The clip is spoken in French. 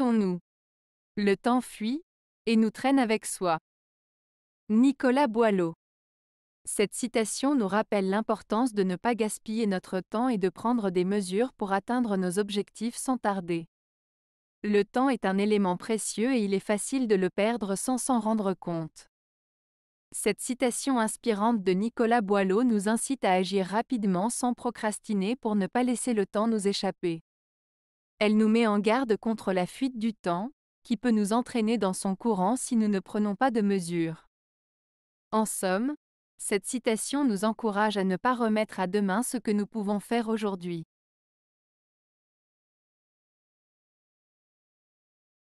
nous Le temps fuit, et nous traîne avec soi. Nicolas Boileau. Cette citation nous rappelle l'importance de ne pas gaspiller notre temps et de prendre des mesures pour atteindre nos objectifs sans tarder. Le temps est un élément précieux et il est facile de le perdre sans s'en rendre compte. Cette citation inspirante de Nicolas Boileau nous incite à agir rapidement sans procrastiner pour ne pas laisser le temps nous échapper. Elle nous met en garde contre la fuite du temps, qui peut nous entraîner dans son courant si nous ne prenons pas de mesures. En somme, cette citation nous encourage à ne pas remettre à demain ce que nous pouvons faire aujourd'hui.